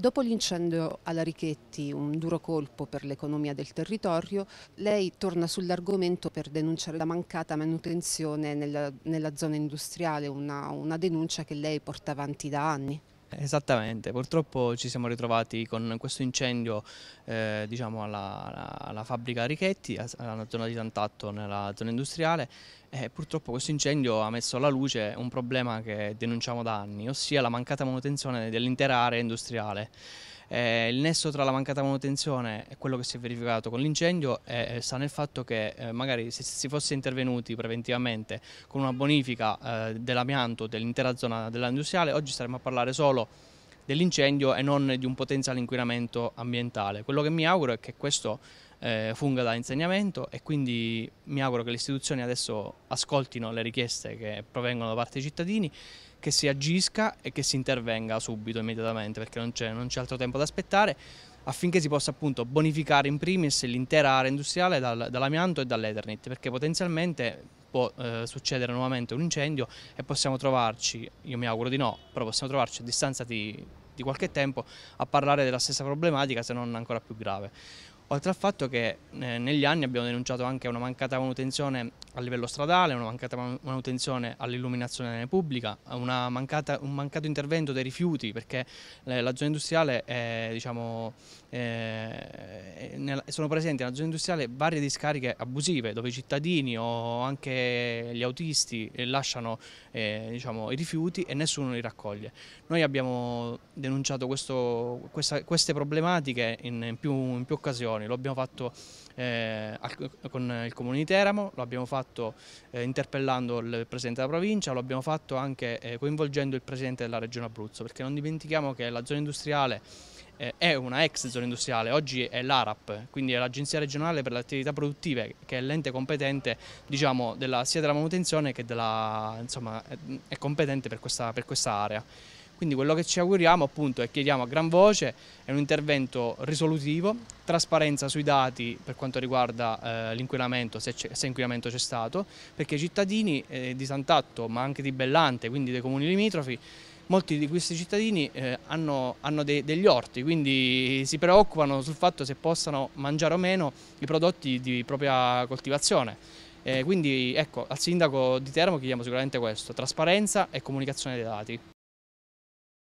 Dopo l'incendio alla Richetti, un duro colpo per l'economia del territorio, lei torna sull'argomento per denunciare la mancata manutenzione nella, nella zona industriale, una, una denuncia che lei porta avanti da anni. Esattamente, purtroppo ci siamo ritrovati con questo incendio eh, diciamo alla, alla, alla, fabbrica Richetti, alla zona di Santatto, nella zona industriale e purtroppo questo incendio ha messo alla luce un problema che denunciamo da anni, ossia la mancata manutenzione dell'intera area industriale. Eh, il nesso tra la mancata manutenzione e quello che si è verificato con l'incendio eh, eh sta nel fatto che eh, magari se si fosse intervenuti preventivamente con una bonifica eh, dell'amianto dell'intera zona dell'industriale, oggi staremmo a parlare solo dell'incendio e non di un potenziale inquinamento ambientale. Quello che mi auguro è che questo eh, funga da insegnamento e quindi mi auguro che le istituzioni adesso ascoltino le richieste che provengono da parte dei cittadini che si agisca e che si intervenga subito, immediatamente, perché non c'è altro tempo da aspettare, affinché si possa appunto bonificare in primis l'intera area industriale dal, dall'amianto e dall'Ethernet, perché potenzialmente può eh, succedere nuovamente un incendio e possiamo trovarci, io mi auguro di no, però possiamo trovarci a distanza di, di qualche tempo a parlare della stessa problematica se non ancora più grave oltre al fatto che eh, negli anni abbiamo denunciato anche una mancata manutenzione a livello stradale, una mancata manutenzione all'illuminazione pubblica, mancata, un mancato intervento dei rifiuti perché la zona industriale, è, diciamo, eh, sono presenti nella zona industriale varie discariche abusive dove i cittadini o anche gli autisti eh, lasciano eh, diciamo, i rifiuti e nessuno li raccoglie. Noi abbiamo denunciato questo, questa, queste problematiche in, in, più, in più occasioni manifestazioni, lo abbiamo fatto eh, con il Comune di Teramo, lo abbiamo fatto eh, interpellando il Presidente della provincia, lo abbiamo fatto anche eh, coinvolgendo il Presidente della Regione Abruzzo, perché non dimentichiamo che la zona industriale eh, è una ex zona industriale, oggi è l'ARAP, quindi è l'Agenzia regionale per le attività produttive che è l'ente competente diciamo, della, sia della manutenzione che della, insomma, è competente per questa, per questa area. Quindi quello che ci auguriamo appunto e chiediamo a gran voce è un intervento risolutivo, trasparenza sui dati per quanto riguarda eh, l'inquinamento, se, se, inquinamento c'è stato, perché i cittadini eh, di Sant'Atto ma anche di Bellante, quindi dei comuni limitrofi, molti di questi cittadini eh, hanno, hanno de degli orti, quindi si preoccupano sul fatto se possano mangiare o meno i prodotti di propria coltivazione. Eh, quindi ecco, al sindaco di Teramo chiediamo sicuramente questo, trasparenza e comunicazione dei dati.